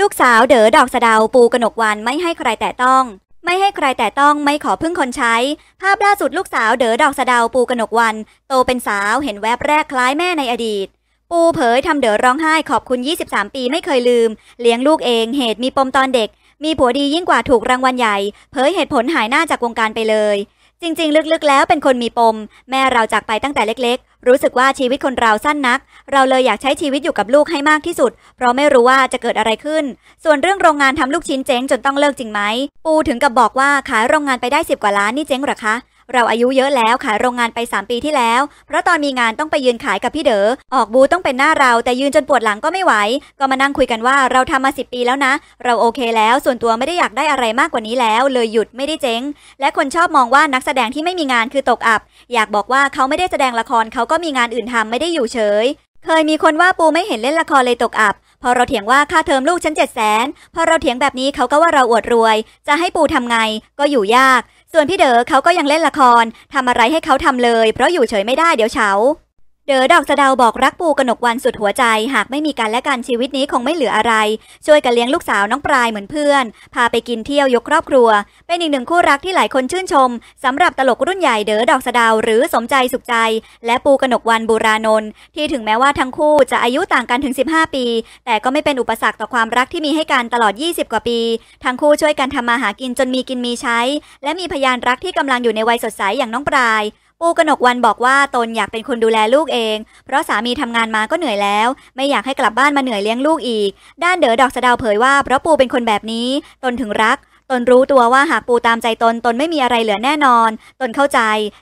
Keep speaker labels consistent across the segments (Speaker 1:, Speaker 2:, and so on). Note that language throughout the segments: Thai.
Speaker 1: ลูกสาวเด๋อดอกสะดาวปูกนกวันไม่ให้ใครแตะต้อง ไม่ให้ใครแต่ต้องไม่ขอพึ่งคนใช้ ภาพล่าสุดลูกสาวเด๋อดอกสะดาวปูกนกวัน โตเป็นสาวเห็นแวบแรกคล้ายแม่ในอดีต ปูเผยทำเด๋อร้องไห้ขอบคุณ23 ปีไม่เคยลืม เลี้ยงลูกเองเหตุมีปมตอนเด็ก มีผัวดียิ่งกว่าถูกรางวัลใหญ่เผยเหตุผลหายหน้าจากวงการไปเลยจริงๆ ลึกๆแล้วเป็นคนมีปมแม่เราจากไปตั้งแต่เล็กๆ รู้สึกว่าชีวิตคนเราสั้นนัก เราเลยอยากใช้ชีวิตอยู่กับลูกให้มากที่สุด เพราะไม่รู้ว่าจะเกิดอะไรขึ้น ส่วนเรื่องโรงงานทำลูกชิ้นเจ๊งจนต้องเลิกจริงไหม ปูถึงกับบอกว่าขายโรงงานไปได้ 10 กว่าล้านนี่เจ๊งหรอคะเราอายุเยอะแล้วขายโรงงานไป 3 ปีที่แล้ว เพราะตอนมีงานต้องไปยืนขายกับพี่เดอ๋อ ออกบูต้องเป็นหน้าเรา แต่ยืนจนปวดหลังก็ไม่ไหว ก็มานั่งคุยกันว่าเราทำมา 10 ปีแล้วนะ เราโอเคแล้ว ส่วนตัวไม่ได้อยากได้อะไรมากกว่านี้แล้ว เลยหยุดไม่ได้เจ๊ง และคนชอบมองว่านักแสดงที่ไม่มีงานคือตกอับ อยากบอกว่าเขาไม่ได้แสดงละครเขาก็มีงานอื่นทำไม่ได้อยู่เฉย เคยมีคนว่าปูไม่เห็นเล่นละครเลยตกอับพอเราเถียงว่าค่าเทอมลูกฉันเจ็ดแสน พอเราเถียงแบบนี้เขาก็ว่าเราอวดรวย จะให้ปูทำไงก็อยู่ยาก ส่วนพี่เด๋อเขาก็ยังเล่นละครทำอะไรให้เขาทำเลย เพราะอยู่เฉยไม่ได้เดี๋ยวเฉาเดอดอกสะดาวบอกรักปูกนกวันสุดหัวใจหากไม่มีกันและกันชีวิตนี้คงไม่เหลืออะไร ช่วยกันเลี้ยงลูกสาวน้องปลายเหมือนเพื่อน พาไปกินเที่ยวยกครอบครัว เป็นอีกหนึ่งคู่รักที่หลายคนชื่นชม สำหรับตลกรุ่นใหญ่เดอดอกสะดาวหรือสมใจสุขใจ และปูกนกวันบุรานนท์ที่ถึงแม้ว่าทั้งคู่จะอายุต่างกันถึง 15 ปี แต่ก็ไม่เป็นอุปสรรคต่อความรักที่มีให้กันตลอด 20 กว่าปี ทั้งคู่ช่วยกันทำมาหากินจนมีกินมีใช้ และมีพยานรักที่กำลังอยู่ในวัยสดใสอย่างน้องปลายปูกนกวันบอกว่าตนอยากเป็นคนดูแลลูกเอง เพราะสามีทำงานมาก็เหนื่อยแล้ว ไม่อยากให้กลับบ้านมาเหนื่อยเลี้ยงลูกอีก ด้านเด๋อดอกสะดาวเผยว่าเพราะปูเป็นคนแบบนี้ตนถึงรัก ตนรู้ตัวว่าหากปูตามใจตนตนไม่มีอะไรเหลือแน่นอน ตนเข้าใจ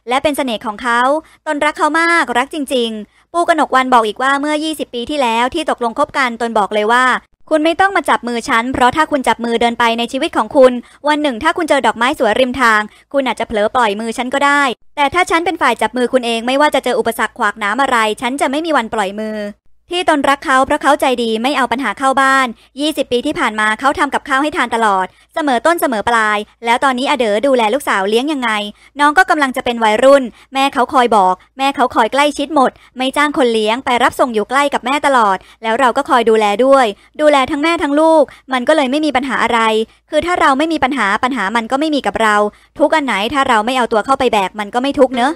Speaker 1: และเป็นเสน่ห์ของเขา ตนรักเขามากรักจริงๆปูกนกวันบอกอีกว่าเมื่อ 20 ปีที่แล้วที่ตกลงคบกันตนบอกเลยว่าคุณไม่ต้องมาจับมือฉัน เพราะถ้าคุณจับมือเดินไปในชีวิตของคุณวันหนึ่งถ้าคุณเจอดอกไม้สวยริมทาง คุณอาจจะเผลอปล่อยมือฉันก็ได้ แต่ถ้าฉันเป็นฝ่ายจับมือคุณเองไม่ว่าจะเจออุปสรรคขวากหนามอะไร ฉันจะไม่มีวันปล่อยมือที่ตนรักเขาเพราะเขาใจดีไม่เอาปัญหาเข้าบ้าน 20 ปีที่ผ่านมาเขาทำกับข้าวให้ทานตลอด เสมอต้นเสมอปลาย แล้วตอนนี้อเด๋อดูแลลูกสาวเลี้ยงยังไงน้องก็กำลังจะเป็นวัยรุ่นแม่เขาคอยบอกแม่เขาคอยใกล้ชิดหมดไม่จ้างคนเลี้ยงไปรับส่งอยู่ใกล้กับแม่ตลอดแล้วเราก็คอยดูแลด้วยดูแลทั้งแม่ทั้งลูกมันก็เลยไม่มีปัญหาอะไรคือถ้าเราไม่มีปัญหาปัญหามันก็ไม่มีกับเราทุกอันไหนถ้าเราไม่เอาตัวเข้าไปแบกมันก็ไม่ทุกเนอะ